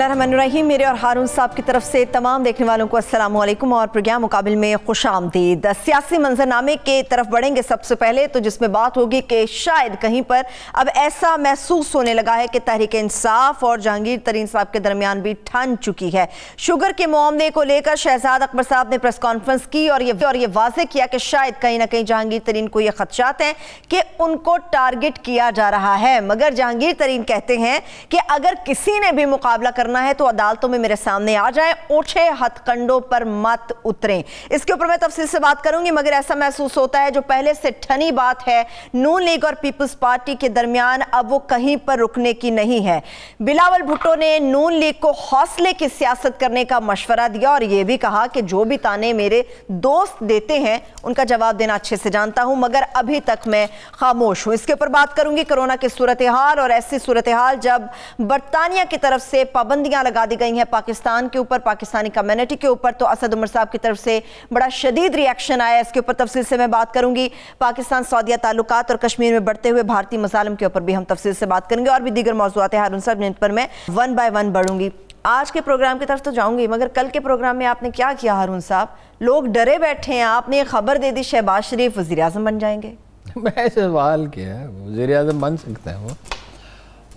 बिस्मिल्लाम मेरे और हारून साहब की तरफ से तमाम देखने वालों को अस्सलाम और प्रोग्राम मुकाबल में खुश आमदीद सियासी मंजरनामे के तरफ बढ़ेंगे सबसे पहले तो जिसमें बात होगी कि शायद कहीं पर अब ऐसा महसूस होने लगा है कि तहरीक इंसाफ और जहांगीर तरीन साहब के दरमियान भी ठन चुकी है शुगर के मामले को लेकर शहजाद अकबर साहब ने प्रेस कॉन्फ्रेंस की और ये और ये वाजह किया कि शायद कहीं ना कहीं जहांगीर तरीन को ये खदशात हैं कि उनको टारगेट किया जा रहा है मगर जहांगीर तरीन कहते हैं कि अगर किसी ने भी मुकाबला करना है तो अदालतों में मेरे सामने आ जाए ओछे हथकंडों पर मत उतरें इसके ऊपर मैं तफसील से बात करूंगी मगर ऐसा महसूस होता है जो पहले से ठनी बात है नू लीग और पीपल्स पार्टी के दरमियान अब वो कहीं पर रुकने की नहीं है बिलावल भुट्टो ने नून लीग को हौसले की सियासत करने का मशवरा दिया और यह भी कहा कि जो भी ताने मेरे दोस्त देते हैं उनका जवाब देना अच्छे से जानता हूं मगर अभी तक मैं खामोश हूं इसके ऊपर बात करूंगी कोरोना की सूरत हाल और ऐसी सूरत हाल जब बरतानिया की तरफ से पब पाबंदियां लगा दी गई हैं पाकिस्तान के ऊपर पाकिस्तानी कम्युनिटी के ऊपर तो असद उमर साहब की तरफ से बड़ा शदीद रिएक्शन आया इसके ऊपर तफसील से मैं बात करूंगी पाकिस्तान सऊदिया ताल्लुक और कश्मीर में बढ़ते हुए भारतीय मसालम के ऊपर भी हम तफसील से बात करेंगे और भी दीगर मौजूद है हारून साहब जिन पर मैं वन बाय वन बढ़ूंगी आज के प्रोग्राम की तरफ तो जाऊंगी मगर कल के प्रोग्राम में आपने क्या किया हारून साहब लोग डरे बैठे हैं आपने ये खबर दे दी शहबाज शरीफ वजी अजम बन जाएंगे मैं सवाल किया वजी अजम बन सकते हैं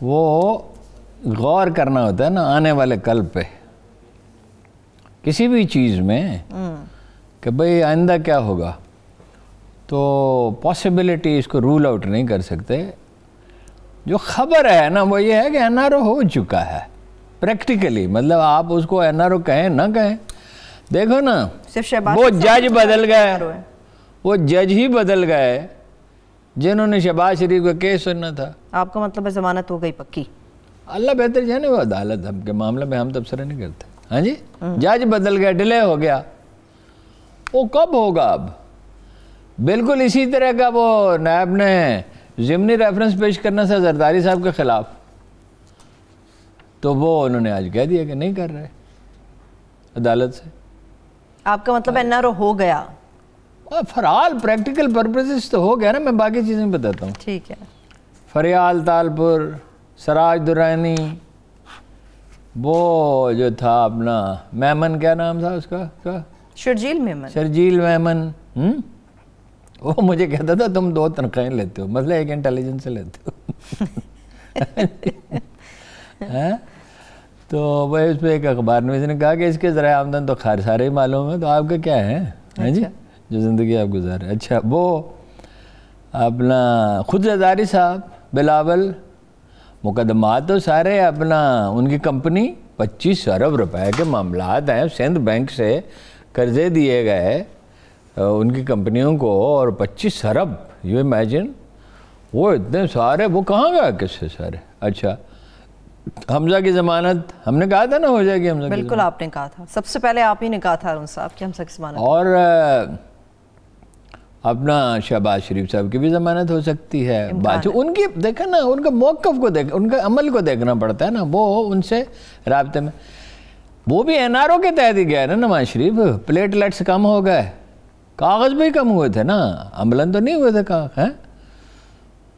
वो वो गौर करना होता है ना आने वाले कल पे किसी भी चीज़ में हम्म। कि भाई आइंदा क्या होगा तो पॉसिबिलिटी इसको रूल आउट नहीं कर सकते जो खबर है ना वो ये है कि एन हो चुका है प्रैक्टिकली मतलब आप उसको एन कहें ना कहें देखो ना वो जज तो बदल गए वो जज ही बदल गए जिन्होंने शहबाज शरीफ का केस सुनना था आपका मतलब है जमानत हो गई पक्की अल्लाह बेहतर जाने वो अदालत हम के मामले में हम तबसरा नहीं करते हाँ जी जज बदल गया डिले हो गया वो कब होगा अब बिल्कुल इसी तरह का वो नायब ने ज़मनी रेफरेंस पेश करना था जरदारी साहब के ख़िलाफ़ तो वो उन्होंने आज कह दिया कि नहीं कर रहे अदालत से आपका मतलब एन आर ओ हो गया फरहाल प्रैक्टिकल पर्पजेस तो हो गया ना मैं बाकी चीज़ें बताता हूँ ठीक है फरियाल तालपुर सराज दुरानी वो जो था अपना मेमन क्या नाम था उसका का शर्जील मेमन शर्जील मेमन हम्म? वो मुझे कहता था तुम दो तनख्वाहें लेते हो मतलब एक इंटेलिजेंस से लेते हो तो भाई उस पर एक अखबार ने इसने कहा कि इसके ज़रा आमदन तो खैर सारे ही मालूम है तो आपके क्या है हैं जी अच्छा। जो ज़िंदगी आप गुजार अच्छा वो अपना खुद रजारी साहब बिलावल मुकदमा तो सारे अपना उनकी कंपनी 25 अरब रुपए के मामला हैं सिंध बैंक से कर्जे दिए गए उनकी कंपनियों को और 25 अरब यू इमेजिन वो इतने सारे वो कहाँ गए किससे सारे अच्छा हमजा की जमानत हमने कहा था ना हो जाएगी हमजा बिल्कुल आपने कहा था सबसे पहले आप ही ने कहा था साहब हमजा की जमानत और अपना शहबाज शरीफ साहब की भी जमानत हो सकती है बात उनकी देखा ना उनका मौक़ को देख उनका अमल को देखना पड़ता है ना वो उनसे रबते में वो भी एन आर ओ के तहत ही गया है ना नवाज शरीफ प्लेटलेट्स कम हो गए कागज़ भी कम हुए थे ना अमलन तो नहीं हुए थे का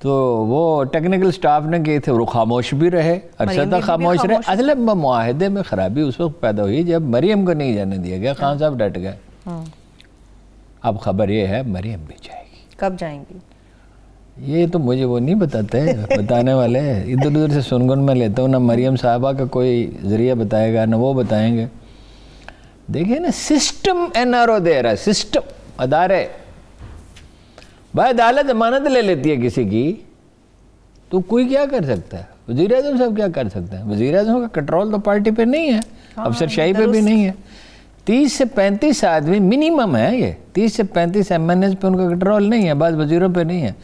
तो वो टेक्निकल स्टाफ ने किए थे वो खामोश भी रहे अक्सर तक खामोश रहे असल माहदे में ख़राबी उस वक्त पैदा हुई जब मरीम को नहीं जाने दिया गया खान साहब डट गए हाँ। अब खबर ये है मरियम भी जाएगी कब जाएंगी ये तो मुझे वो नहीं बताते बताने वाले इधर उधर से सुनगुन में लेता हूँ ना मरियम साहबा का कोई ज़रिया बताएगा ना वो बताएंगे देखिए ना सिस्टम एन आर ओ दे रहा है सिस्टम अदारे भाई अदालत जमानत ले लेती है किसी की तो कोई क्या कर सकता है वजीर अजम साहब क्या कर सकते हैं वजीर अजम का कंट्रोल तो पार्टी पे नहीं है हाँ, अफसर शाही पे भी नहीं है तीस से पैंतीस आदमी मिनिमम है ये तीस से पैंतीस एम एन एस पर उनका कंट्रोल नहीं है बाद वजीरों पर नहीं है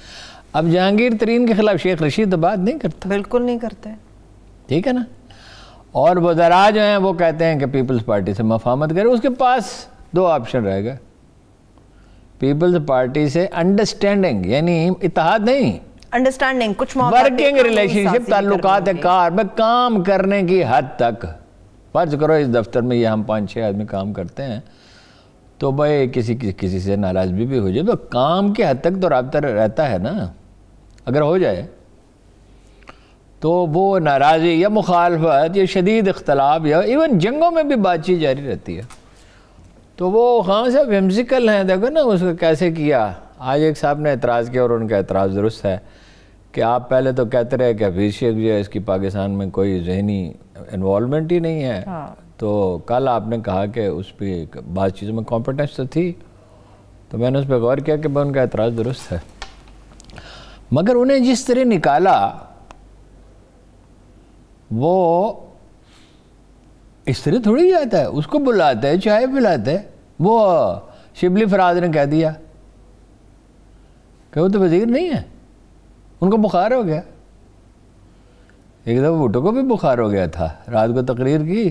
अब जहांगीर तरीन के खिलाफ शेख रशीद तो बात नहीं करता बिल्कुल नहीं करते ठीक है ना और वजरा जो हैं वो कहते हैं कि पीपल्स पार्टी से मफामत करें उसके पास दो ऑप्शन रहेगा पीपल्स पार्टी से अंडरस्टैंडिंग यानी इतिहाद नहीं अंडरस्टैंडिंग कुछ वर्किंग रिलेशनशिप ताल्लुकात कार में काम करने की हद तक फर्ज करो इस दफ्तर में ये हम पाँच छः आदमी काम करते हैं तो भाई किसी किसी से नाराज़गी भी हो जाए तो काम के हद तक तो रबता रहता है ना अगर हो जाए तो वो नाराज़ी या मुखालफत या शदीद अख्तलाब या इवन जंगों में भी बातचीत जारी रहती है तो वो खान साहब हिमसिकल हैं देखो ना उसको कैसे किया आज एक साहब ने एतराज़ किया और उनका एतराज़ दुरुस्त है कि आप पहले तो कहते रहे कि हफीज़ शेख जो है इसकी पाकिस्तान में कोई जहनी इन्वॉलमेंट ही नहीं है हाँ। तो कल आपने कहा कि उस पर बात चीज़ों में कॉम्पिटेंस तो थी तो मैंने उस पर गौर किया कि भाई उनका एतराज़ दुरुस्त है मगर उन्हें जिस तरह निकाला वो इस तरह थोड़ी जाता है उसको बुलाते हैं चाय पिलाते हैं वो शिबली फराज ने कह दिया कि वो तो वज़ीर नहीं है उनको बुखार हो गया एक दफ़ा भुट्टो तो को भी बुखार हो गया था रात को तकरीर की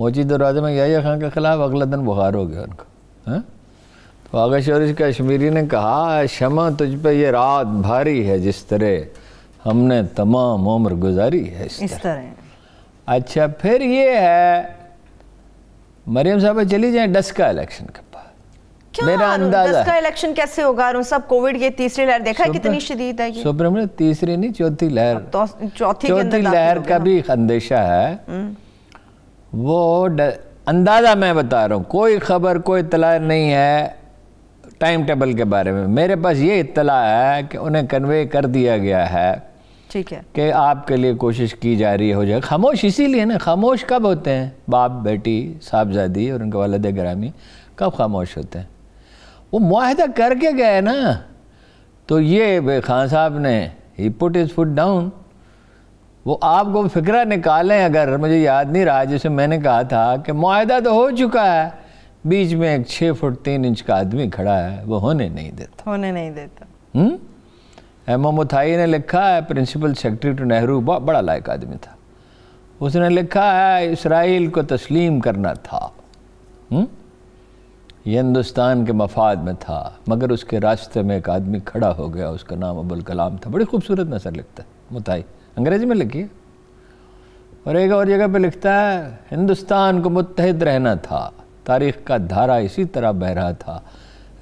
मोची दरवाजे में याया खान के ख़िलाफ़ अगला दिन बुखार हो गया उनको हैं तो आगे शोरिश कश्मीरी ने कहा शमा तुझ पर यह रात भारी है जिस तरह हमने तमाम उम्र गुजारी है इस, इस तरह।, अच्छा फिर ये है मरियम साहब चली जाए डस्का का इलेक्शन के मेरा अंदाजा इलेक्शन कैसे होगा और सब कोविड ये तीसरी लहर देखा है कितनी शदीद है सुब्रमण्य तीसरी नहीं चौथी लहर तो चौथी चौथी लहर का भी अंदेशा है हम्म। वो अंदाजा मैं बता रहा हूँ कोई खबर कोई इतला नहीं है टाइम टेबल के बारे में मेरे पास ये इतला है कि उन्हें कन्वे कर दिया गया है ठीक है कि आपके लिए कोशिश की जा रही हो जाए खामोश इसीलिए ना खामोश कब होते हैं बाप बेटी साहबजादी और उनके वालद ग्रामी कब खामोश होते हैं वो माहदा करके गए ना तो ये खान साहब ने ही पुट इज़ फुट डाउन वो आपको फिक्रा निकालें अगर मुझे याद नहीं रहा जैसे मैंने कहा था कि माहदा तो हो चुका है बीच में एक छः फुट तीन इंच का आदमी खड़ा है वो होने नहीं देता होने नहीं देता एम ओ मुथाई ने लिखा है प्रिंसिपल सेक्रेटरी टू नेहरू बड़ा लायक आदमी था उसने लिखा है इसराइल को तस्लीम करना था हुँ? ये हिंदुस्तान के मफाद में था मगर उसके रास्ते में एक आदमी खड़ा हो गया उसका नाम अबुल कलाम था बड़ी खूबसूरत नज़र लिखता है मुताई अंग्रेज़ी में लिखी और एक और जगह पे लिखता है हिंदुस्तान को मुतहद रहना था तारीख का धारा इसी तरह बह रहा था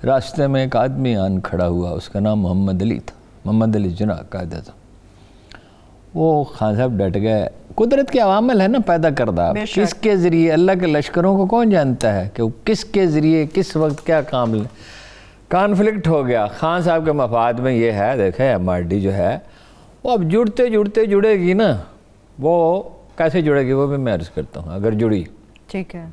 रास्ते में एक आदमी आन खड़ा हुआ उसका नाम मोहम्मद अली था मोहम्मद अली जना कायदा था वो खान साहब डट गए कुदरत के अवामल है ना पैदा करदा किसके ज़रिए अल्लाह के लश्करों को कौन जानता है कि किसके ज़रिए किस वक्त क्या काम कॉन्फ्लिक्ट हो गया खान साहब के मफाद में ये है देखें एम जो है वो अब जुड़ते जुड़ते जुड़ेगी ना वो कैसे जुड़ेगी वो भी मैं अर्ज़ करता हूँ अगर जुड़ी ठीक है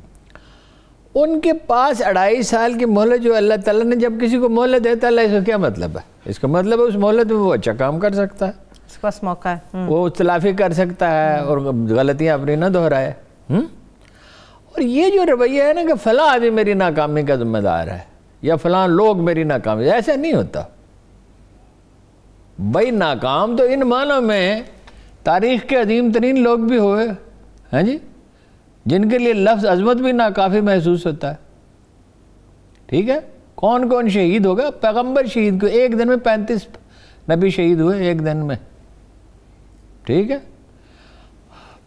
उनके पास अढ़ाई साल की मोहलत जो अल्लाह ताला ने जब किसी को मोहलत देता अल्लाह इसका क्या मतलब है इसका मतलब है उस मोहलत में वो अच्छा काम कर सकता है पास मौका है हम्म। वो तलाफी कर सकता है हम्म। और गलतियाँ अपनी ना दोहराए हम्म? और ये जो रवैया है ना कि फला आदमी मेरी नाकामी का जिम्मेदार है या फलां लोग मेरी नाकामी ऐसा नहीं होता भाई नाकाम तो इन मानों में तारीख के अजीम तरीन लोग भी हुए हैं जी जिनके लिए लफ्ज़ अजमत भी नाकाफ़ी महसूस होता है ठीक है कौन कौन शहीद होगा पैगंबर शहीद को एक दिन में पैंतीस नबी शहीद हुए एक दिन में ठीक है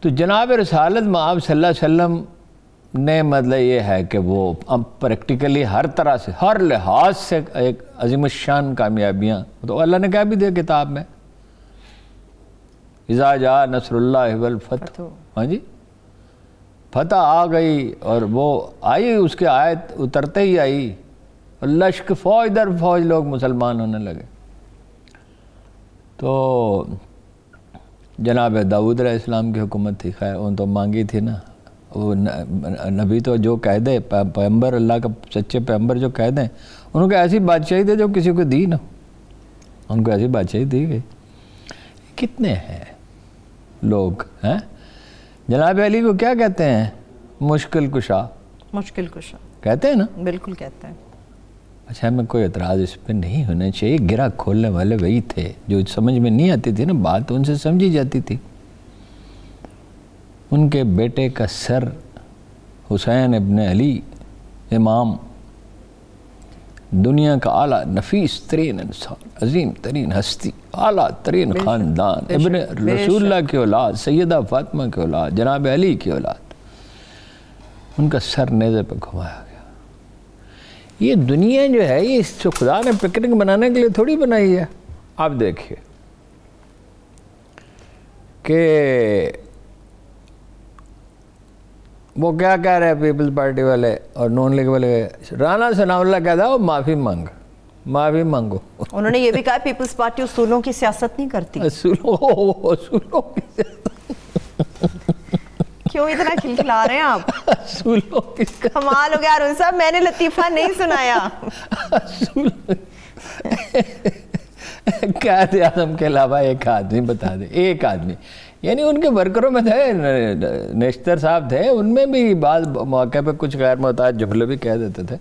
तो जनाब रसालत माब सल्ला ने मतलब ये है कि वो अब प्रैक्टिकली हर तरह से हर लिहाज से एक अजीम शान कामयाबियाँ तो अल्लाह ने क्या भी दिया किताब में इजा जा हाँ जी फतह आ गई और वो आई उसके आयत उतरते ही आई और लश्क फौज दर फौज लोग मुसलमान होने लगे तो जनाब दाऊद इस्लाम की हुकूमत थी खैर उन तो मांगी थी ना वो नबी तो जो कह दे पैम्बर अल्लाह का सच्चे पैम्बर जो कह दें उनको ऐसी बादशाही दे जो किसी को दी ना उनको ऐसी बादशाही दी गई कितने हैं लोग हैं जनाब अली को क्या कहते हैं मुश्किल कुशा मुश्किल कुशा कहते हैं ना बिल्कुल कहते हैं अच्छा मैं कोई एतराज़ इस पर नहीं होना चाहिए गिरा खोलने वाले वही थे जो समझ में नहीं आती थी ना बात उनसे समझी जाती थी उनके बेटे का सर हुसैन इबन अली इमाम दुनिया का आला नफीस तरीन इंसान अजीम तरीन हस्ती आला तरीन ख़ानदान इबन रसूल्ला की औलाद सैदा फातमा की औलाद जनाब अली की औलाद उनका सर नेज़े पर घुमाया ये दुनिया जो है ये इसको खुदा ने पिकनिक बनाने के लिए थोड़ी बनाई है आप देखिए कि वो क्या कह रहे हैं पीपल्स पार्टी वाले और नॉन लीग वाले राना सनाउल्ला कहता वो माफ़ी मांग माफ़ी मांगो उन्होंने ये भी कहा पीपल्स पार्टी उसूलों की सियासत नहीं करती असूलों असूलों की क्यों इतना खिलखिला रहे हैं आप कमाल हो गया अरुण साहब मैंने लतीफा नहीं सुनाया कैद आजम के अलावा एक आदमी बता दे एक आदमी यानी उनके वर्करों में थे नेश्तर साहब थे उनमें भी बाद मौके पे कुछ गैर मोहताज जुमले भी कह देते थे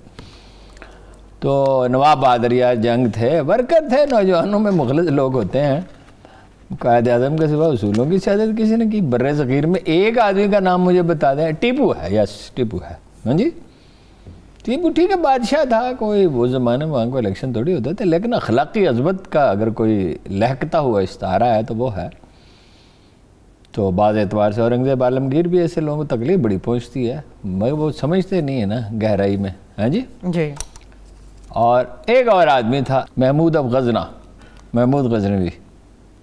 तो नवाब बादरिया जंग थे वर्कर थे नौजवानों में मुखलत लोग होते हैं कायद अजम के सिवा उसूलों की शायद किसी ने की बर ज़ख़ीर में एक आदमी का नाम मुझे बता दें टीपू है यस टीपू है हाँ जी टीपू ठीक है बादशाह था कोई वो ज़माने में वहाँ को इलेक्शन थोड़ी होता था लेकिन अखलाकी अजमत का अगर कोई लहकता हुआ इश्तारा है तो वो है तो बाद एतबार से औरंगज़ेब आलमगीर भी ऐसे लोगों को तकलीफ बड़ी पहुँचती है मैं वो समझते नहीं है ना गहराई में हाँ जी जी और एक और आदमी था महमूद अब गजना महमूद गजनवी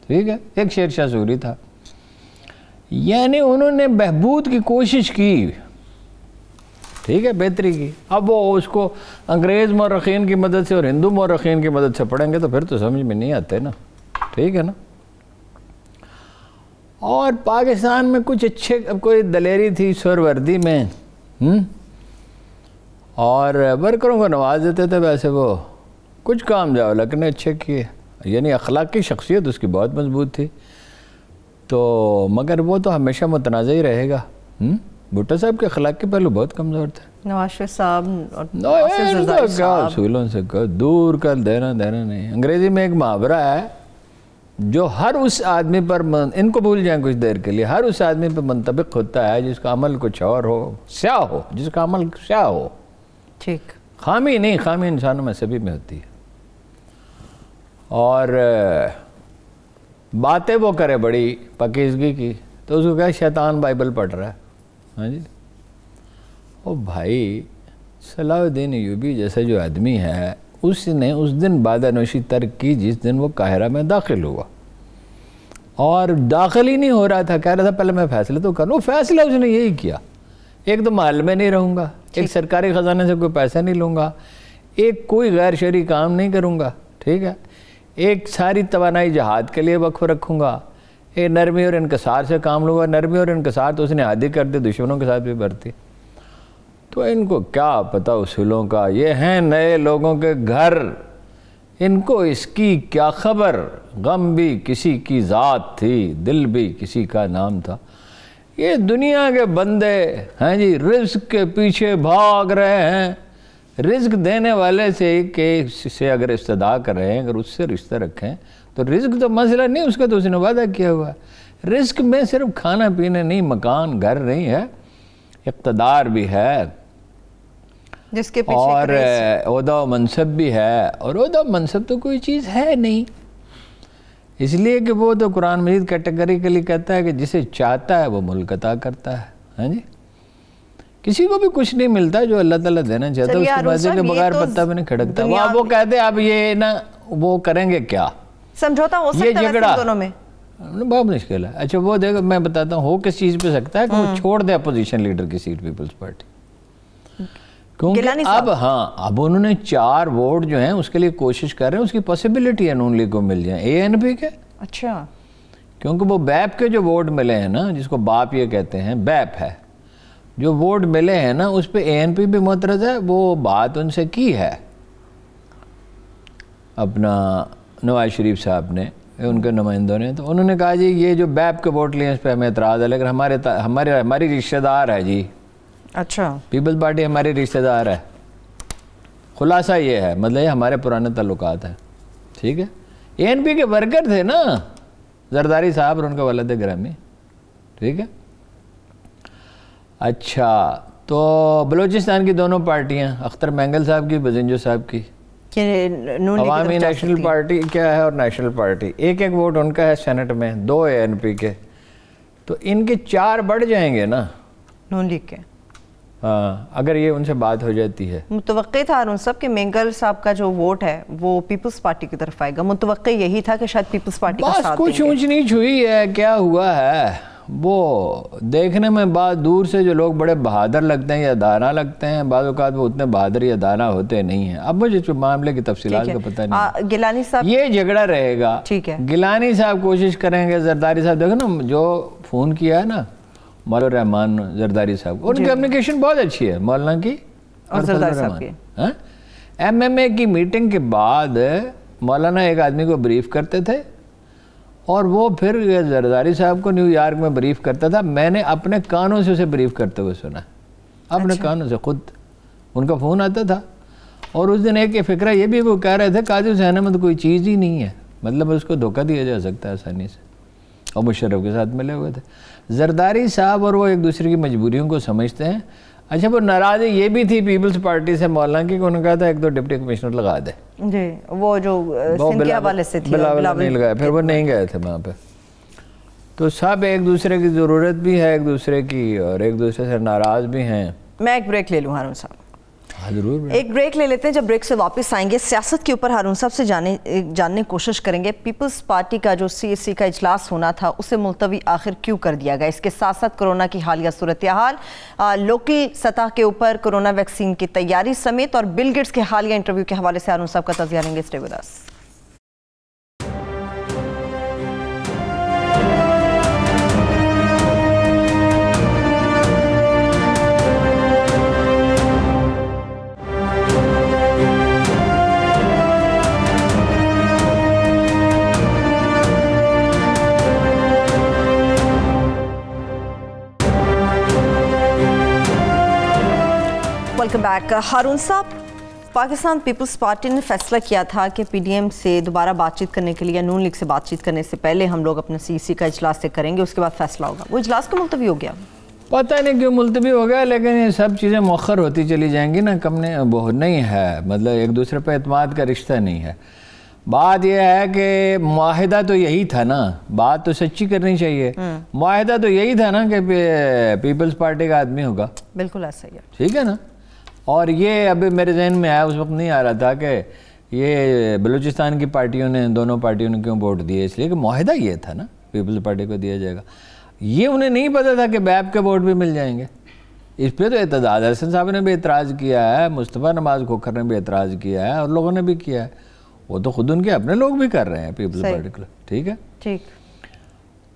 ठीक है एक शेर शाह सूरी था यानी उन्होंने बहबूद की कोशिश की ठीक है बेहतरी की अब वो उसको अंग्रेज़ मौरखीन की मदद से और हिंदू मौरखीन की मदद से पढ़ेंगे तो फिर तो समझ में नहीं आते ना ठीक है ना और पाकिस्तान में कुछ अच्छे कोई दलेरी थी स्वरवर्दी में हुँ? हम्म? और वर्करों को नवाज देते थे वैसे वो कुछ काम जाओ लगने अच्छे किए यानी अखलाकी शख्सियत उसकी बहुत मजबूत थी तो मगर वो तो हमेशा मुतनाज़ ही रहेगा हम्म? भुट्टो साहब के अखलाक के पहलू बहुत कमज़ोर थे नवाज साहब असूलों से कहो दूर कर देना देना नहीं अंग्रेज़ी में एक मुहावरा है जो हर उस आदमी पर मन, इनको भूल जाए कुछ देर के लिए हर उस आदमी पर मुंतबिक होता है जिसका अमल कुछ और हो स्या हो जिसका अमल स्या हो ठीक खामी नहीं खामी इंसानों में सभी में होती है और बातें वो करे बड़ी पकीजगी की तो उसको क्या शैतान बाइबल पढ़ रहा है हाँ जी ओ भाई सलाहुद्दीन यूबी जैसे जो आदमी है उसने उस दिन बादानोशी तर्क की जिस दिन वो काहरा में दाखिल हुआ और दाखिल ही नहीं हो रहा था कह रहा था पहले मैं फैसले तो करूँ फैसला उसने यही किया एक तो महल में नहीं रहूँगा एक सरकारी ख़जाने से कोई पैसा नहीं लूँगा एक कोई गैर शरी काम नहीं करूँगा ठीक है एक सारी तोानाई जहाद के लिए वक्फ रखूँगा ये नरमी और इनकसार से काम लूँगा नरमी और इनकसार तो उसने आदि कर दी दुश्मनों के साथ भी बरती तो इनको क्या पता उसूलों का ये हैं नए लोगों के घर इनको इसकी क्या खबर गम भी किसी की ज़ात थी दिल भी किसी का नाम था ये दुनिया के बंदे हैं जी रिस्क के पीछे भाग रहे हैं रिज्क देने वाले से के से अगर इस्तदा कर रहे हैं अगर उससे रिश्ता रखें तो रिज्क तो मसला नहीं उसका तो उसने वादा किया हुआ रिस्क में सिर्फ खाना पीना नहीं मकान घर नहीं है इकतदार भी है जिसके पीछे और उदा मनसब भी है और उदा मनसब तो कोई चीज़ है नहीं इसलिए कि वो तो कुरान मजीद कैटेगरी के लिए कहता है कि जिसे चाहता है वो मुल्क अता करता है हाँ जी किसी को भी कुछ नहीं मिलता जो अल्लाह ताला देना चाहता हैं उसके के बगैर तो पत्ता भी नहीं खड़कता वो आप वो कहते आप ये ना वो करेंगे क्या समझौता हो सकता है दोनों में बहुत मुश्किल है अच्छा वो देखो मैं बताता हूँ हो किस चीज़ पे सकता है कि वो हम्म। छोड़ दे अपोजिशन लीडर की सीट पीपल्स पार्टी क्योंकि अब हाँ अब उन्होंने चार वोट जो हैं उसके लिए कोशिश कर रहे हैं उसकी पॉसिबिलिटी है नून लीग को मिल जाए ए एन पी के अच्छा क्योंकि वो बैप के जो वोट मिले हैं ना जिसको बाप ये कहते हैं बैप है जो वोट मिले हैं ना उस पर ए भी मतरज है वो बात उनसे की है अपना नवाज शरीफ साहब ने उनके नुमाइंदों ने तो उन्होंने कहा जी ये जो बैप के वोट लिए उस पर हमें एतराज़ है लेकिन हमारे हमारे हमारी रिश्तेदार है जी अच्छा पीपल्स पार्टी हमारी रिश्तेदार है खुलासा ये है मतलब ये हमारे पुराने तल्लक हैं ठीक है ए के वर्कर थे ना जरदारी साहब और उनका वलद ग्रामी ठीक है अच्छा तो बलूचिस्तान की दोनों पार्टियाँ अख्तर मैंगल साहब की बजेंजो साहब की अवामी नेशनल पार्टी क्या है और नेशनल पार्टी एक एक वोट उनका है सेनेट में दो है एन पी के तो इनके चार बढ़ जाएंगे ना नून लीग के हाँ अगर ये उनसे बात हो जाती है मुतव था अरुण साहब कि मेंगल साहब का जो वोट है वो पीपल्स पार्टी की तरफ आएगा मुतव यही था कि शायद पीपल्स पार्टी बस कुछ ऊंच नीच हुई है क्या हुआ है वो देखने में बाद दूर से जो लोग बड़े बहादुर लगते हैं या दाना लगते हैं बाद अवत वो उतने बहादुर या दाना होते नहीं हैं अब मुझे मामले की तफसी का पता नहीं आ, गिलानी साहब ये झगड़ा रहेगा ठीक है गिलानी साहब कोशिश करेंगे जरदारी साहब देखो ना जो फ़ोन किया है ना मौल रहमान जरदारी साहब उनकी कम्युनिकेशन बहुत अच्छी है मौलाना की एम एम ए की मीटिंग हाँ? के बाद मौलाना एक आदमी को ब्रीफ करते थे और वो फिर जरदारी साहब को न्यूयॉर्क में ब्रीफ करता था मैंने अपने कानों से उसे ब्रीफ करते हुए सुना अपने अच्छा। कानों से खुद उनका फ़ोन आता था और उस दिन एक फ़िक्रा ये भी वो कह रहे थे काजी हुसैन अहमद कोई चीज़ ही नहीं है मतलब उसको धोखा दिया जा सकता है आसानी से और मुशर्रफ के साथ मिले हुए थे जरदारी साहब और वो एक दूसरे की मजबूरियों को समझते हैं अच्छा वो नाराज ये भी थी पीपल्स पार्टी से मौलाना की उन्होंने कहा था एक दो डिप्टी कमिश्नर लगा दे जी वो जो सिंध के हवाले से थी बिलावल नहीं लगाया फिर वो नहीं गए थे वहाँ पे तो सब एक दूसरे की ज़रूरत भी है एक दूसरे की और एक दूसरे से नाराज़ भी हैं मैं एक ब्रेक ले लूँ हारून साहब हाँ, जरूर एक ब्रेक ले लेते हैं जब ब्रेक से वापस आएंगे सियासत के ऊपर हारून साहब से जाने जानने कोशिश करेंगे पीपल्स पार्टी का जो सी का इजलास होना था उसे मुलतवी आखिर क्यों कर दिया गया इसके साथ साथ कोरोना की हालिया सूरत हाल लोकल सतह के ऊपर कोरोना वैक्सीन की तैयारी समेत और बिल गेट्स के हालिया इंटरव्यू के हवाले से हारून साहब का तजिया लेंगे स्टेविलास वेलकम बैक हारून साहब पाकिस्तान पीपल्स पार्टी ने फैसला किया था कि पीडीएम से दोबारा बातचीत करने के लिए नून लीग से बातचीत करने से पहले हम लोग अपना सीसी का इजलास से करेंगे उसके बाद फैसला होगा वो इजलास क्यों मुलतवी हो गया पता नहीं क्यों मुलतवी हो गया लेकिन ये सब चीज़ें मौखर होती चली जाएंगी ना कम ने वो नहीं है मतलब एक दूसरे पर अतमाद का रिश्ता नहीं है बात यह है कि माहिदा तो यही था ना बात तो सच्ची करनी चाहिए हम्म। माहिदा तो यही था ना कि पीपल्स पार्टी का आदमी होगा बिल्कुल ऐसा ही है ठीक है ना और ये अभी मेरे जहन में आया उस वक्त नहीं आ रहा था कि ये बलूचिस्तान की पार्टियों ने दोनों पार्टियों ने क्यों वोट दिए इसलिए कि माहिदा ये था ना पीपल्स पार्टी को दिया जाएगा ये उन्हें नहीं पता था कि बैब के वोट भी मिल जाएंगे इस पर तो एतजाज़ हसन साहब ने भी एतराज़ किया है मुस्तफ़ा नमाज खोखर ने भी एतराज़ किया है और लोगों ने भी किया है वो तो खुद उनके अपने लोग भी कर रहे हैं पीपल्स पार्टी को ठीक है ठीक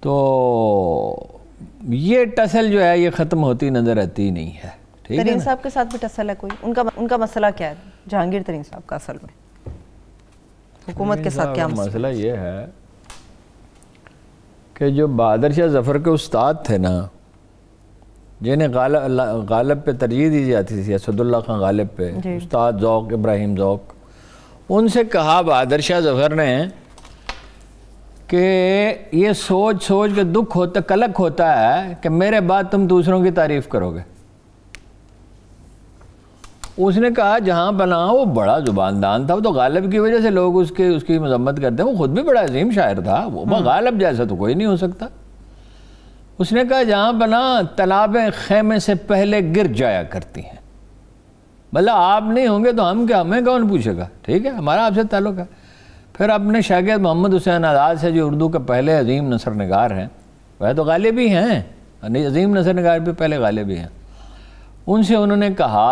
तो ये टसल जो है ये ख़त्म होती नज़र आती नहीं है तरीन साहब के साथ भी टसल है कोई उनका उनका मसला क्या है जहांगीर तरीन साहब का असल में हुकूमत के साथ क्या मसला ये है कि जो बहादुर शाह जफ़र के उस्ताद थे ना जिन्हें गालब पे तरजीह दी जाती थी असदुल्ला खान गालिब पे उस्ताद जौक इब्राहिम जौक उनसे कहा बहादुर शाह जफ़र ने कि ये सोच सोच के दुख होता कलक होता है कि मेरे बाद तुम दूसरों की तारीफ़ करोगे उसने कहा जहाँ बना वो बड़ा जुबानदान था वो तो गालब की वजह से लोग उसके उसकी मजम्मत करते हैं वो खुद भी बड़ा अजीम शायर था वो हम्म। गालब जैसा तो कोई नहीं हो सकता उसने कहा जहाँ बना तालाबें खेमे से पहले गिर जाया करती हैं मतलब आप नहीं होंगे तो हम क्या हमें कौन पूछेगा ठीक है हमारा आपसे ताल्लुक है फिर अपने शागिद मोहम्मद हुसैन आज़ाद से जो उर्दू के पहले अजीम नसर नगार हैं वह तो गालिब ही हैं अजीम नसर नगार भी पहले गालिब ही हैं उनसे उन्होंने कहा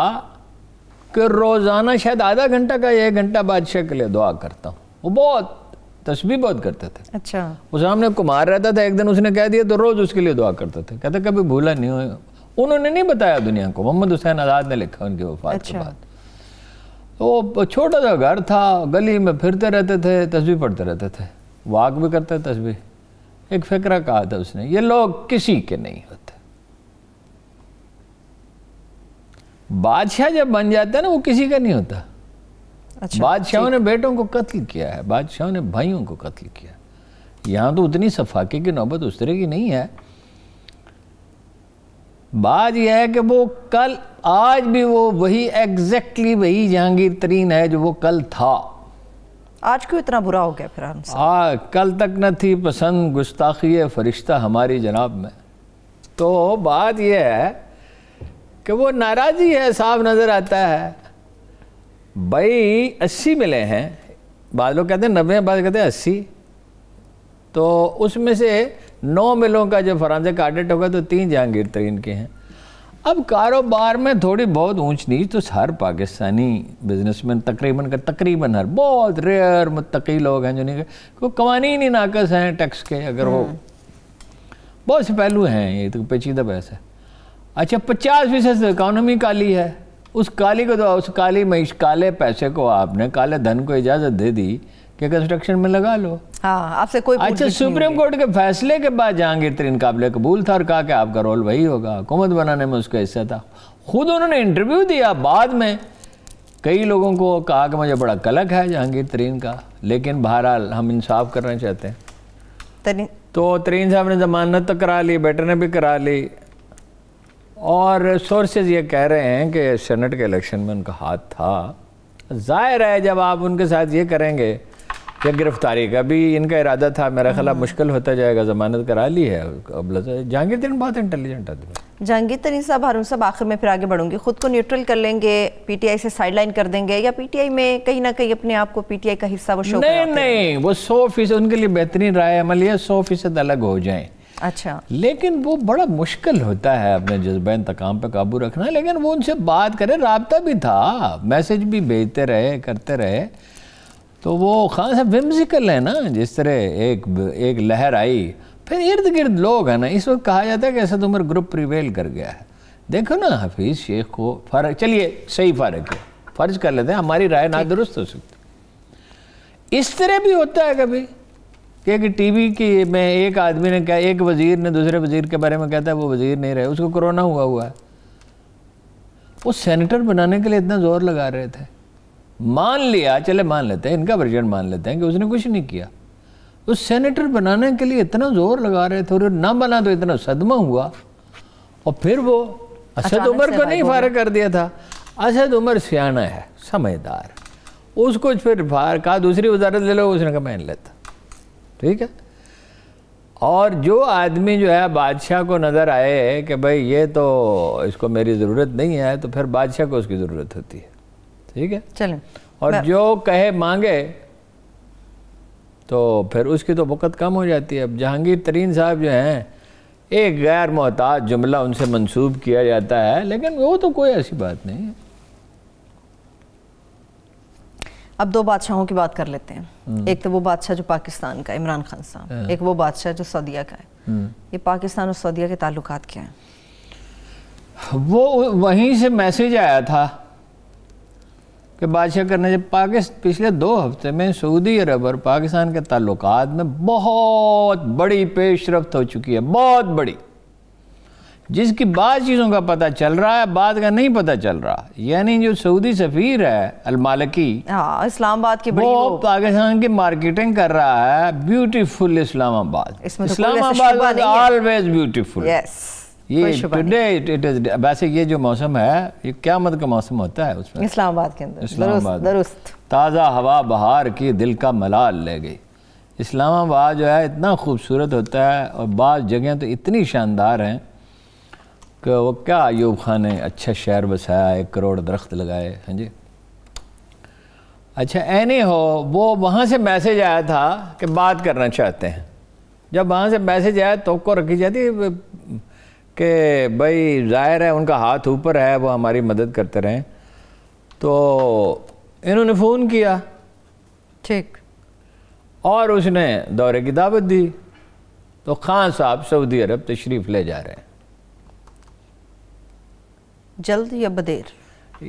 कि रोज़ाना शायद आधा घंटा का या एक घंटा बादशाह के लिए दुआ करता हूँ वो बहुत तस्वीर बहुत करते थे अच्छा उस सामने कुमार रहता था एक दिन उसने कह दिया तो रोज़ उसके लिए दुआ करते थे कहते कभी भूला नहीं हुआ उन्होंने नहीं बताया दुनिया को मोहम्मद हुसैन आज़ाद ने लिखा उनकी वफात अच्छा। के बाद तो छोटा सा घर था गली में फिरते रहते थे तस्वीर पढ़ते रहते थे वाक भी करते तस्वीर एक फिक्रा कहा था उसने ये लोग किसी के नहीं बादशाह जब बन जाता है ना वो किसी का नहीं होता अच्छा, बादशाहों ने बेटों को कत्ल किया है बादशाहों ने भाइयों को कत्ल किया यहां तो उतनी सफाके की नौबत उस तरह की नहीं है बात यह है कि वो कल आज भी वो वही एग्जैक्टली वही जहांगीर तरीन है जो वो कल था आज क्यों इतना बुरा हो गया फिर हाँ कल तक न थी पसंद गुस्ताखी फरिश्ता हमारी जनाब में तो बात यह है कि वो नाराज़ी है साफ नज़र आता है भाई अस्सी मिले हैं बाद लोग कहते हैं नब्बे बाद कहते हैं अस्सी तो उसमें से नौ मिलों का जो फरांसे का आडिट होगा तो तीन जहांगीर तरीन के हैं अब कारोबार में थोड़ी बहुत ऊंच नीच तो हर पाकिस्तानी बिजनेसमैन तकरीबन का तकरीबन हर बहुत रेयर मुतकी लोग हैं जो नहीं को कवानी नहीं नाकस हैं टैक्स के अगर वो हम्म। बहुत से पहलू हैं ये तो पेचीदा बहस है अच्छा पचास फीसद इकोनॉमी काली है उस काली को तो उस काली इस काले पैसे को आपने काले धन को इजाज़त दे दी कि कंस्ट्रक्शन में लगा लो हाँ आपसे कोई अच्छा सुप्रीम कोर्ट के फैसले के बाद जहांगीर तरीन काबिल कबूल था और कहा कि आपका रोल वही होगा हुकूमत बनाने में उसका हिस्सा था खुद उन्होंने इंटरव्यू दिया बाद में कई लोगों को कहा कि मुझे बड़ा कलक है जहांगीर तरीन का लेकिन बहरहाल हम इंसाफ करना चाहते हैं तो तरीन साहब ने जमानत तो करा ली बेटे ने भी करा ली और सोर्सेज ये कह रहे हैं कि सेनेट के इलेक्शन में उनका हाथ था जाहिर है जब आप उनके साथ ये करेंगे या गिरफ्तारी का भी इनका इरादा था मेरा ख्याल हाँ। मुश्किल होता जाएगा जमानत करा ली है जहांगीर तरीन बहुत इंटेलिजेंट आदमी जहांगीर तरीन साहब हारून साहब आखिर में फिर आगे बढ़ूंगी खुद को न्यूट्रल कर लेंगे पीटीआई से साइडलाइन कर देंगे या पीटीआई में कहीं ना कहीं अपने आप को पीटीआई का हिस्सा वो शो नहीं नहीं वो सौ फीसद उनके लिए बेहतरीन राय अमल है सौ फीसद अलग हो जाए अच्छा लेकिन वो बड़ा मुश्किल होता है अपने जज्बा इंतकाम पे काबू रखना लेकिन वो उनसे बात करें रबता भी था मैसेज भी भेजते रहे करते रहे तो वो खास है विम्जिकल है ना जिस तरह एक एक लहर आई फिर इर्द गिर्द लोग हैं ना इस वक्त कहा जाता है कि ऐसा तुम्हारे तो ग्रुप प्रिवेल कर गया है देखो ना हफीज़ शेख को फ़र्क चलिए सही फ़र्क है फ़र्ज़ कर लेते हैं हमारी राय ना दुरुस्त हो सकती इस तरह भी होता है कभी क्योंकि टीवी की में एक आदमी ने कहा एक वजीर ने दूसरे वजीर के बारे में कहता है वो वजीर नहीं रहे उसको कोरोना हुआ हुआ है वो सेनेटर बनाने के लिए इतना जोर लगा रहे थे मान लिया चले मान लेते हैं इनका वर्जन मान लेते हैं कि उसने कुछ नहीं किया तो सेनेटर बनाने के लिए इतना जोर लगा रहे थे और ना बना तो इतना सदमा हुआ और फिर वो असद उमर को नहीं फार कर दिया था असद उमर सियाना है समझदार उसको फिर फार कहा दूसरी वजारत ले लो उसने कहा मैं लेता ठीक है और जो आदमी जो है बादशाह को नज़र आए कि भाई ये तो इसको मेरी ज़रूरत नहीं है तो फिर बादशाह को उसकी ज़रूरत होती है ठीक है चले और जो कहे मांगे तो फिर उसकी तो वक़्त कम हो जाती है अब जहांगीर तरीन साहब जो हैं एक गैर मोहताज जुमला उनसे मंसूब किया जाता है लेकिन वो तो कोई ऐसी बात नहीं है अब दो बादशाहों की बात कर लेते हैं हम्म। एक तो वो बादशाह जो पाकिस्तान का इमरान खान साहब हाँ। एक वो बादशाह जो सऊदिया का है हम्म। ये पाकिस्तान और सऊदिया के ताल्लुक क्या हैं वो वहीं से मैसेज आया था कि बादशाह करने जब पाकिस्तान पिछले दो हफ्ते में सऊदी अरब और पाकिस्तान के ताल्लुक में बहुत बड़ी पेशरफ हो चुकी है बहुत बड़ी जिसकी बाद चीज़ों का पता चल रहा है बाद का नहीं पता चल रहा यानी जो सऊदी सफ़ीर है अलमालकी हाँ, इस्लामाबाद की वो पाकिस्तान की मार्केटिंग कर रहा है ब्यूटीफुल इस्लामाबाद तो इस्लामाबाद ऑलवेज ब्यूटीफुल ये टुडे इट इज वैसे ये जो मौसम है ये क्या मत का मौसम होता है उसमें इस्लामाबाद के अंदर इस्लामाबाद ताज़ा हवा बहार की दिल का मलाल ले गई इस्लामाबाद जो है इतना खूबसूरत होता है और बाद जगह तो इतनी शानदार हैं वो क्या अयूब खान ने अच्छा शहर बसाया एक करोड़ दरख्त लगाए हाँ जी अच्छा ऐनी हो वो वहाँ से मैसेज आया था कि बात करना चाहते हैं जब वहाँ से मैसेज आया तो को रखी जाती कि भाई जाहिर है उनका हाथ ऊपर है वो हमारी मदद करते रहें तो इन्होंने फ़ोन किया ठीक और उसने दौरे की दावत दी तो खान साहब सऊदी अरब तशरीफ़ ले जा रहे हैं जल्द या बदेर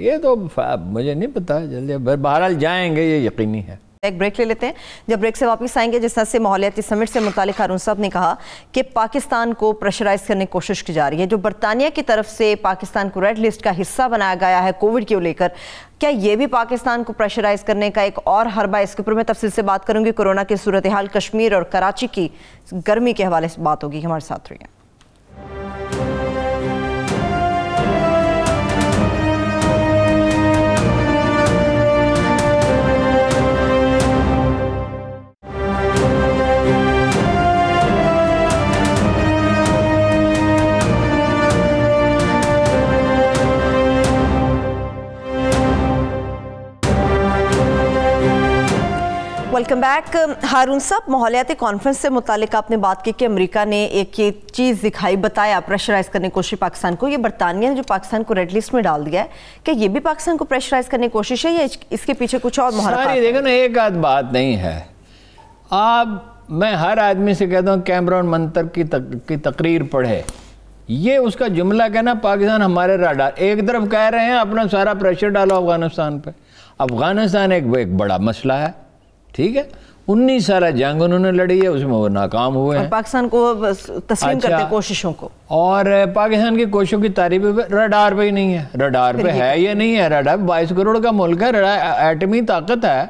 ये तो मुझे नहीं पता जल्द बहरहाल जाएंगे ये यकीनी है एक ब्रेक ले लेते हैं जब ब्रेक से वापस आएंगे जिस तरह से माहौलियाती समिट से मुतल हारून साहब ने कहा कि पाकिस्तान को प्रेशराइज करने की कोशिश की जा रही है जो बरतानिया की तरफ से पाकिस्तान को रेड लिस्ट का हिस्सा बनाया गया है कोविड को लेकर क्या ये भी पाकिस्तान को प्रेशराइज करने का एक और हरबा इसके ऊपर मैं तफसील से बात करूंगी कोरोना की सूरत हाल कश्मीर और कराची की गर्मी के हवाले से बात होगी हमारे साथ रही है वेलकम बैक हारून साहब माहौलियाती कॉन्फ्रेंस से मुतल आपने बात की कि अमेरिका ने एक ये चीज़ दिखाई बताया प्रेशराइज करने की कोशिश पाकिस्तान को ये बरतानिया ने जो पाकिस्तान को रेड लिस्ट में डाल दिया है क्या ये भी पाकिस्तान को प्रेशराइज करने की कोशिश है या इसके पीछे कुछ और देखो ना एक आध बात नहीं है आप मैं हर आदमी से कहता हूँ कैमरॉन मंतर की, तक, की तकरीर पढ़े ये उसका जुमला कहना पाकिस्तान हमारे राडार एक तरफ कह रहे हैं अपना सारा प्रेशर डालो अफगानिस्तान पर अफगानिस्तान एक एक बड़ा मसला है ठीक है उन्नीस साल जंग उन्होंने लड़ी है उसमें वो नाकाम हुए हैं पाकिस्तान को तस्लीम अच्छा, करते कोशिशों को और पाकिस्तान की कोशिशों की तारीफ रडार पे ही नहीं है रडार पे है या नहीं है रडार बाईस करोड़ का मुल्क है एटमी ताकत है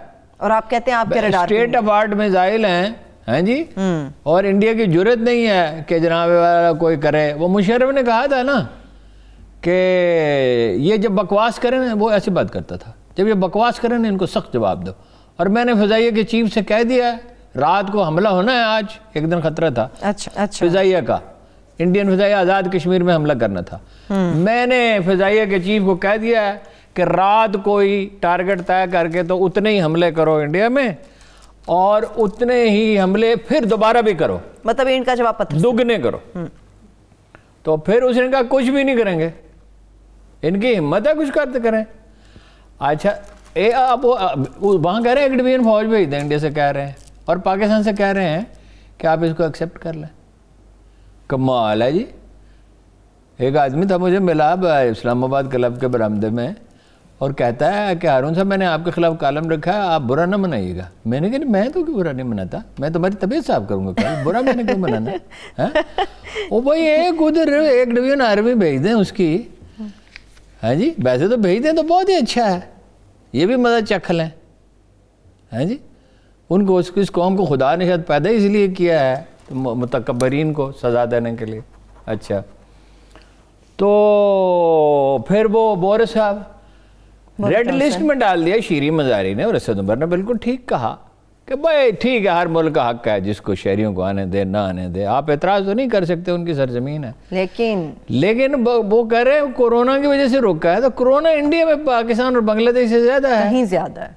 और आप कहते हैं आपके radar state of art missile हैं हैं जी हम्म। और इंडिया की जरूरत नहीं है कि जनाब वाला कोई करे वो मुशरफ ने कहा था ना कि ये जब बकवास करें वो ऐसी बात करता था जब ये बकवास करें इनको सख्त जवाब दो और मैंने फ़जाइया के चीफ से कह दिया है रात को हमला होना है आज एक दिन खतरा था अच्छा अच्छा फ़जाइया का इंडियन फ़जाइया आज़ाद कश्मीर में हमला करना था हम्म। मैंने फ़जाइया के चीफ को कह दिया है कि रात कोई टारगेट तय करके तो उतने ही हमले करो इंडिया में और उतने ही हमले फिर दोबारा भी करो मतलब इनका जवाब पत्र दुगने करो हम्म। तो फिर उसने कहा कुछ भी नहीं करेंगे इनकी हिम्मत है कुछ करते करें अच्छा ए आप वहाँ कह रहे हैं एक डिवीजन फौज भेज दें इंडिया से कह रहे हैं और पाकिस्तान से कह रहे हैं कि आप इसको एक्सेप्ट कर लें कमाल है जी एक आदमी था मुझे मिला इस्लामाबाद क्लब के बरामदे में और कहता है कि हारून साहब मैंने आपके खिलाफ कालम रखा है आप बुरा ना मनाइएगा मैंने कहा मैं तो क्यों बुरा नहीं मनाता मैं तुम्हारी तबीयत साफ करूंगा कल बुरा मैंने क्यों मनाना है वो भाई एक उधर एक डिवीजन आर्मी भेज दें उसकी हाँ जी वैसे तो भेज दें तो बहुत ही अच्छा है ये भी मदद चख लें हैं जी उनको उसको इस कौम को खुदा ने शायद पैदा इसलिए किया है तो मतकबरीन को सज़ा देने के लिए अच्छा तो फिर वो बोर साहब रेड लिस्ट में डाल दिया शीरी मजारी ने और रसद उमर ने बिल्कुल ठीक कहा कि भाई ठीक है हर मुल्क का हक है जिसको शहरियों को आने दे ना आने दे आप एतराज़ तो नहीं कर सकते उनकी सरजमीन है लेकिन लेकिन वो कह रहे हैं कोरोना की वजह से रुका है तो कोरोना इंडिया में पाकिस्तान और बांग्लादेश से ज़्यादा है नहीं ज़्यादा है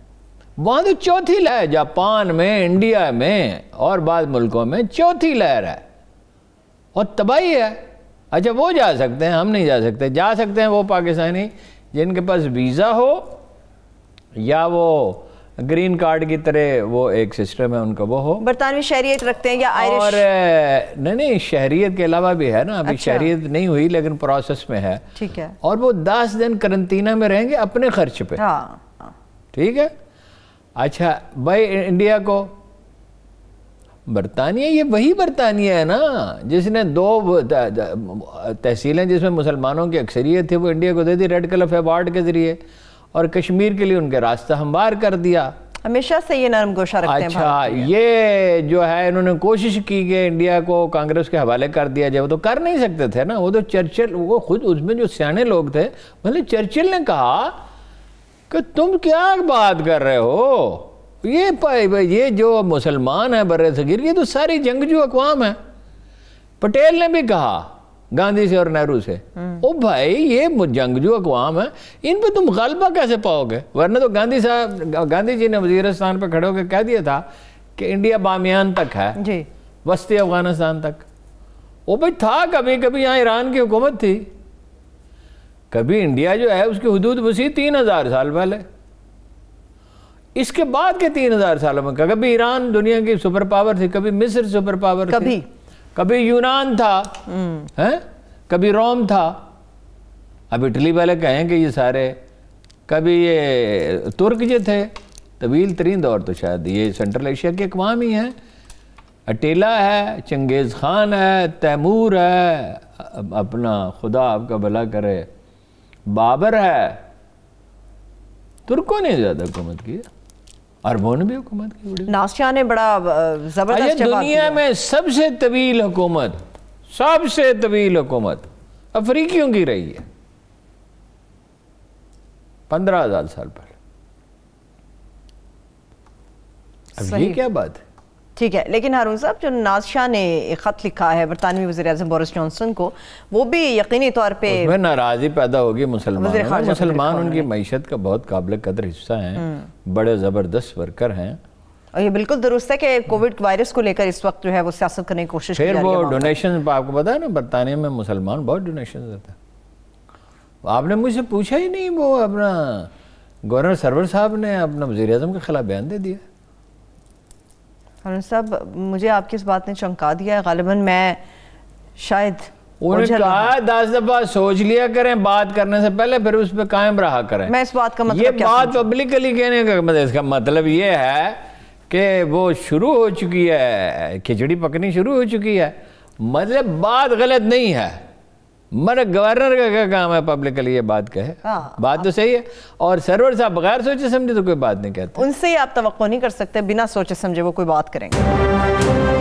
वहां तो चौथी लहर जापान में इंडिया में और बाद मुल्कों में चौथी लहर है और तबाही है अच्छा वो जा सकते हैं हम नहीं जा सकते जा सकते हैं वो पाकिस्तानी जिनके पास वीज़ा हो या वो ग्रीन कार्ड की तरह वो एक सिस्टम है उनका वो हो बरतानवी शहरियत रखते हैं या आयरिश और नहीं नहीं शहरीत के अलावा भी है ना अभी अच्छा। शहरीत नहीं हुई लेकिन प्रोसेस में है ठीक है और वो दस दिन करंतना में रहेंगे अपने खर्च पे हाँ, हाँ। ठीक है अच्छा भाई इंडिया को बरतानिया ये वही बरतानिया है ना जिसने दो तहसीलें जिसमें मुसलमानों की अक्सरियत थी वो इंडिया को दे दी रेड कलफ अवार्ड के ज़रिए और कश्मीर के लिए उनके रास्ता हमवार कर दिया हमेशा से ये नरम गोशा रखते अच्छा, हैं अच्छा ये जो है इन्होंने कोशिश की कि इंडिया को कांग्रेस के हवाले कर दिया जाए वो तो कर नहीं सकते थे ना वो तो चर्चिल वो खुद उसमें जो सियाने लोग थे मतलब चर्चिल ने कहा कि तुम क्या बात कर रहे हो ये ये जो मुसलमान है बर सगीर ये तो सारी जंगजू अकवाम है पटेल ने भी कहा गांधी से और नेहरू से ओ भाई ये जंगजू अकवाम है इन पर तुम गलबा कैसे पाओगे वरना तो गांधी साहब गांधी जी ने वजीरस्तान पर खड़े होकर कह दिया था कि इंडिया बामियान तक है जी वस्ती अफगानिस्तान तक वो भाई था कभी कभी यहाँ ईरान की हुकूमत थी कभी इंडिया जो है उसकी हदूद वसी तीन हज़ार साल पहले इसके बाद के तीन हज़ार सालों में कभी ईरान दुनिया की सुपर पावर थी कभी मिस्र सुपर पावर कभी थी। कभी यूनान था हम्म। हैं कभी रोम था अब इटली वाले कहें कि ये सारे कभी ये तुर्क जो थे तवील तरीन दौर तो शायद ये सेंट्रल एशिया के अकवाम ही हैं अटेला है चंगेज़ खान है तैमूर है अपना खुदा आपका भला करे बाबर है तुर्कों ने ज़्यादा हुकूमत किया अरबों ने भी हुकूमत की नासिया ने बड़ा जबरदस्त दुनिया में सबसे तवील हुकूमत सबसे तवील हुकूमत अफ्रीकियों की रही है पंद्रह हजार साल पहले अब ये क्या बात है ठीक है लेकिन हारून साहब जो नाजशाह ने एक ख़त लिखा है बरतानवी वजी अजम बोरिस जॉनसन को वो भी यकीनी तौर पर नाराज़ी पैदा होगी मुसलमान मुसलमान उनकी मीशत का बहुत काबिल कदर हिस्सा हैं हम्म। बड़े ज़बरदस्त वर्कर हैं और ये बिल्कुल दुरुस्त है कि कोविड वायरस को लेकर इस वक्त जो है वो सियासत करने की कोशिश फिर वो डोनेशन आपको पता है ना बरतानिया में मुसलमान बहुत डोनेशन देते हैं आपने मुझसे पूछा ही नहीं वो अपना गवर्नर सरवर साहब ने अपना वजी अजम के खिलाफ बयान दे दिया और साहब मुझे आपकी इस बात ने चमका दिया है गालिबन मैं शायद दस दफा सोच लिया करें बात करने से पहले फिर उस पर कायम रहा करें मैं इस बात का मतलब ये क्या बात पब्लिकली कहने का मतलब इसका मतलब ये है कि वो शुरू हो चुकी है खिचड़ी पकनी शुरू हो चुकी है मतलब बात गलत नहीं है मगर गवर्नर का क्या काम है पब्लिकली ये बात कहे आ, हाँ, बात तो सही है और सरवर साहब बगैर सोचे समझे तो कोई बात नहीं कहते उनसे ही आप तो नहीं कर सकते बिना सोचे समझे वो कोई बात करेंगे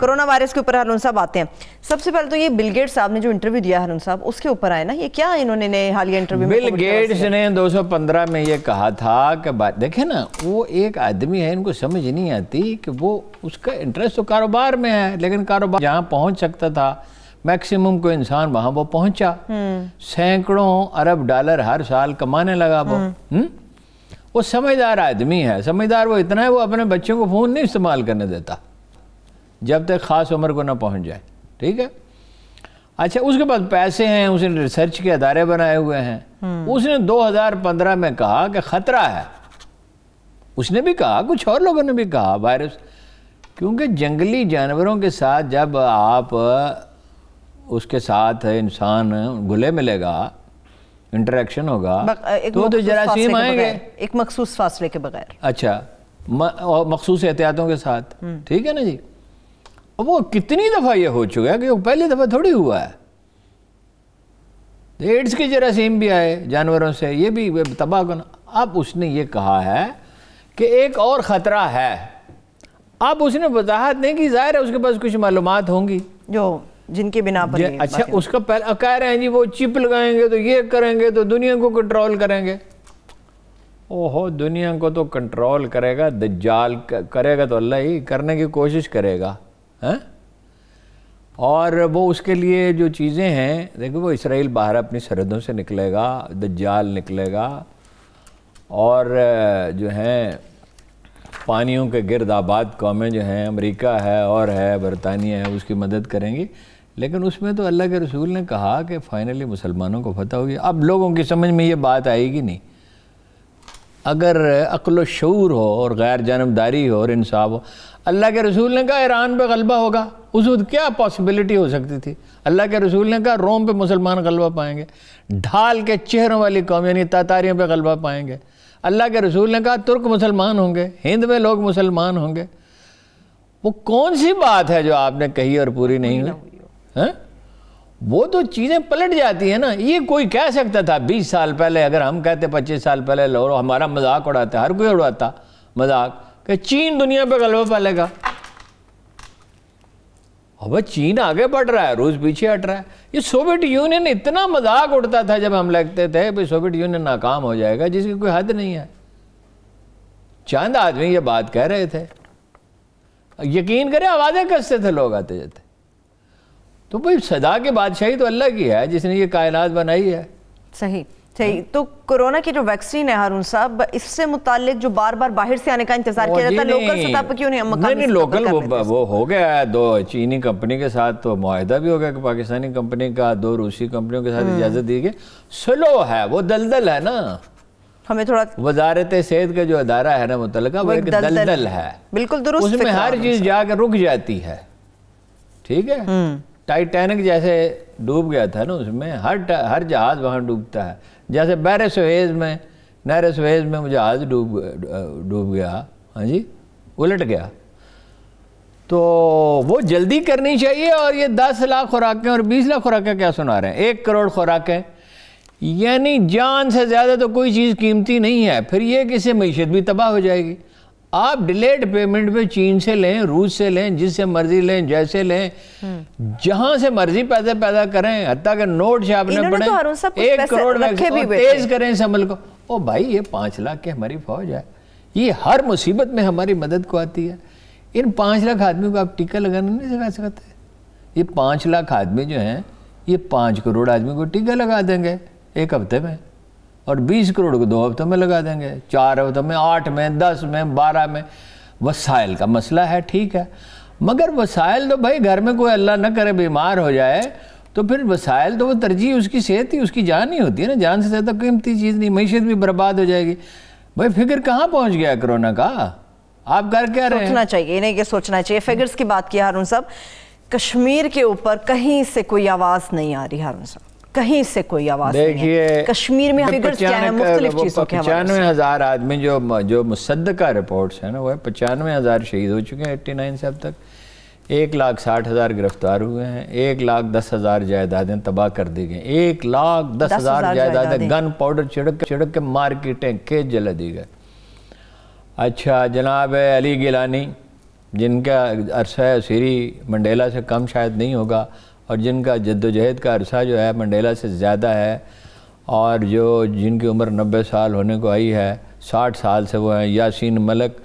कोरोना वायरस के ऊपर हरुण साहब आते हैं सबसे पहले तो ये बिल गेट्स साहब ने जो इंटरव्यू दिया हरुण साहब उसके ऊपर आए ना ये क्या इन्होंने हाल ही इंटरव्यू बिल गेट्स ने 215 में ये कहा था कि बात देखे ना वो एक आदमी है इनको समझ नहीं आती कि वो उसका इंटरेस्ट तो कारोबार में है लेकिन कारोबार जहाँ पहुंच सकता था मैक्सिमम को इंसान वहां वो पहुंचा हम्म। सैकड़ों अरब डॉलर हर साल कमाने लगा वो हम्म। हम्म? वो समझदार आदमी है समझदार वो इतना है वो अपने बच्चों को फ़ोन नहीं इस्तेमाल करने देता जब तक ख़ास उम्र को ना पहुंच जाए ठीक है अच्छा उसके पास पैसे हैं उसने रिसर्च के अदारे बनाए हुए हैं हम्म। उसने 2015 में कहा कि ख़तरा है उसने भी कहा कुछ और लोगों ने भी कहा वायरस क्योंकि जंगली जानवरों के साथ जब आप उसके साथ इंसान घुले मिलेगा इंटरेक्शन होगा तो तो जरासीम आएंगे एक मखसूस फासले के बगैर अच्छा मखसूस एहतियातों के साथ हम्म। ठीक है ना जी अब वो कितनी दफ़ा ये हो चुका है कि वो पहली दफ़ा थोड़ी हुआ है तो एड्स के जरासीम भी आए जानवरों से ये भी तबाह करना अब उसने ये कहा है कि एक और ख़तरा है अब उसने वजाहत नहीं की जाहिर है उसके पास कुछ मालूम होंगी जो जिनके बिना पर अच्छा उसका पहला कह रहे हैं जी वो चिप लगाएंगे तो ये करेंगे तो दुनिया को कंट्रोल करेंगे ओहो दुनिया को तो कंट्रोल करेगा दज्जाल करेगा तो अल्लाह ही करने की कोशिश करेगा है और वो उसके लिए जो चीज़ें हैं देखो वो इसराइल बाहर अपनी सरहदों से निकलेगा दज्जाल निकलेगा और जो हैं पानियों के गिरद आबाद कौमें जो हैं अमेरिका है और है बरतानिया है उसकी मदद करेंगी लेकिन उसमें तो अल्लाह के रसूल ने कहा कि फ़ाइनली मुसलमानों को फतह होगी अब लोगों की समझ में ये बात आएगी नहीं अगर अक्ल शूर हो और गैर जानबदारी हो और इंसाफ हो अल्लाह के रसूल ने कहा ईरान पे गलबा होगा उस वक्त क्या पॉसिबिलिटी हो सकती थी अल्लाह के रसूल ने कहा रोम पे मुसलमान गलबा पाएंगे ढाल के चेहरों वाली कौम यानी तातारियों पे गलबा पाएंगे अल्लाह के रसूल ने कहा तुर्क मुसलमान होंगे हिंद में लोग मुसलमान होंगे वो कौन सी बात है जो आपने कही और पूरी नहीं हुई है वो तो चीज़ें पलट जाती हैं ना ये कोई कह सकता था बीस साल पहले अगर हम कहते पच्चीस साल पहले लोग हमारा मजाक उड़ाते हर कोई उड़ाता मजाक कि चीन दुनिया पे गलबा पालेगा अब चीन आगे बढ़ रहा है रूस पीछे हट रहा है ये सोवियत यूनियन इतना मजाक उड़ता था जब हम लगते थे भाई सोवियत यूनियन नाकाम हो जाएगा जिसकी कोई हद नहीं है चंद आदमी ये बात कह रहे थे यकीन करें आवाज़ें कसते थे लोग आते जाते तो भाई सदा के बादशाही तो अल्लाह की है जिसने ये कायनात बनाई है सही सही तो कोरोना की जो वैक्सीन है हारून साहब इससे मुतालिक जो बार बार बाहर से आने का इंतजार किया जाता है लोकल सतह पर क्यों नहीं नहीं, नहीं लोकल वो, वो हो गया है दो चीनी कंपनी के साथ तो माहदा भी हो गया कि पाकिस्तानी कंपनी का दो रूसी कंपनियों के साथ हम्म। इजाज़त दी गई स्लो है वो दलदल है ना हमें थोड़ा वजारत सेहत का जो अदारा है ना मुतल दलदल है बिल्कुल दुरुस्त उसमें हर चीज़ जाकर रुक जाती है ठीक है हम्म। टाइटैनिक जैसे डूब गया था ना उसमें हर हर जहाज़ वहाँ डूबता है जैसे बहर सवेज में नहर सवेज में जहाज़ डूब डूब गया हाँ जी उलट गया तो वो जल्दी करनी चाहिए और ये दस लाख खुराकें और बीस लाख खुराकें क्या सुना रहे हैं एक करोड़ खुराकें यानी जान से ज़्यादा तो कोई चीज़ कीमती नहीं है फिर ये किसी मीशत भी तबाह हो जाएगी आप डिलेड पेमेंट में चीन से लें रूस से लें जिससे मर्जी लें जैसे लें जहां से मर्जी पैसे पैदा करें हत्या के नोट छापने पड़े तो एक करोड़ में तेज करें इस अमल को ओ भाई ये पाँच लाख की हमारी फौज है ये हर मुसीबत में हमारी मदद को आती है इन पाँच लाख आदमी को आप टीका लगाना नहीं लगा सकते ये पाँच लाख आदमी जो हैं ये पाँच करोड़ आदमी को टीका लगा देंगे एक हफ्ते में और 20 करोड़ को दो हफ्तों में लगा देंगे चार हफ्तों में आठ में दस में बारह में वसाइल का मसला है ठीक है मगर वसाइल तो भाई घर में कोई अल्लाह ना करे बीमार हो जाए तो फिर वसाइल तो वो तरजीह उसकी सेहत ही उसकी जान ही होती है ना जान से ज़्यादा कीमती चीज़ नहीं मीशत भी बर्बाद हो जाएगी भाई फिक्र कहाँ पहुँच गया कोरोना का आप कर क्या रहे सोचना चाहिए नहीं कि सोचना चाहिए फिगर्स की बात की हारून साहब कश्मीर के ऊपर कहीं से कोई आवाज़ नहीं आ रही हारून साहब कहीं से कोई आवाज देखिए कश्मीर में पचानवे हजार आदमी जो जो का रिपोर्ट है ना वो पचानवे हजार शहीद हो चुके हैं एट्टी नाइन से अब तक एक लाख साठ हज़ार गिरफ्तार हुए हैं एक लाख दस हज़ार जायदादें तबाह कर दी गई एक लाख दस, दस हज़ार जायदादें गन पाउडर छिड़क छिड़क के मार्केटें खेत जला दी गए अच्छा जनाब है अली गिलानी जिनका अरसा सीरी मंडेला से कम शायद नहीं होगा और जिनका जद्दोजहद का अरसा जो है मंडेला से ज़्यादा है और जो जिनकी उम्र नब्बे साल होने को आई है साठ साल से वो हैं यासीन मलक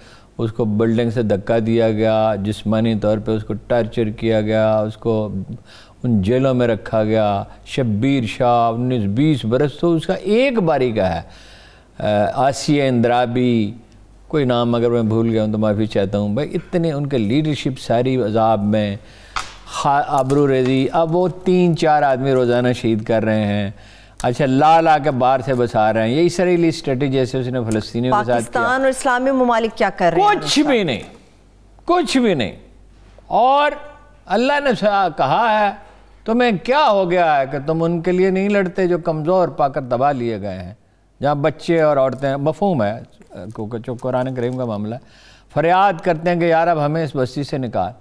उसको बिल्डिंग से धक्का दिया गया जिसमानी तौर पे उसको टार्चर किया गया उसको उन जेलों में रखा गया शब्बीर शाह उन्नीस बीस बरस तो उसका एक बारी का है आसिया इंद्राबी कोई नाम अगर मैं भूल गया हूँ तो माफ़ी चाहता हूँ भाई इतने उनके लीडरशिप सारी अजाब में आबरू रेजी अब वो तीन चार आदमी रोज़ाना शहीद कर रहे हैं अच्छा ला ला के बाहर से बसा रहे हैं ये इसराइली स्ट्रेटेजी जैसे उसने फलस्तीनी पाकिस्तान और इस्लामी ममालिक क्या कर रहे हैं कुछ भी नहीं कुछ भी नहीं और अल्लाह ने कहा है तुम्हें क्या हो गया है कि तुम उनके लिए नहीं लड़ते जो कमज़ोर पाकर दबा लिए गए हैं जहाँ बच्चे और औरतें मफहूम है जो कुरान करीम का मामला फरियाद करते हैं कि यार अब हमें इस बस्ती से निकाल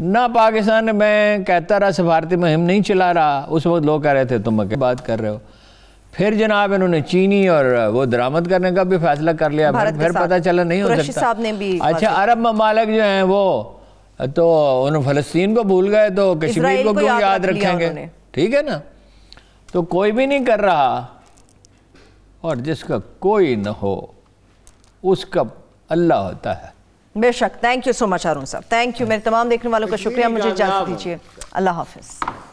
ना पाकिस्तान में कहता रहा सफारती मुहिम नहीं चला रहा उस वक्त लोग कह रहे थे तुम अके बात कर रहे हो फिर जनाब इन्होंने चीनी और वो दरामद करने का भी फैसला कर लिया फिर पता चला नहीं हो सकता ने भी अच्छा अरब ममालक जो हैं वो तो उन्होंने फलस्तीन को भूल गए तो कश्मीर को क्यों याद रखेंगे ठीक है ना तो कोई भी नहीं कर रहा और जिसका कोई ना हो उसका अल्लाह होता है बेशक thank you so much Arun sahab thank you मेरे तमाम देखने वालों का शुक्रिया मुझे इजाज़त दीजिए अल्लाह हाफिज़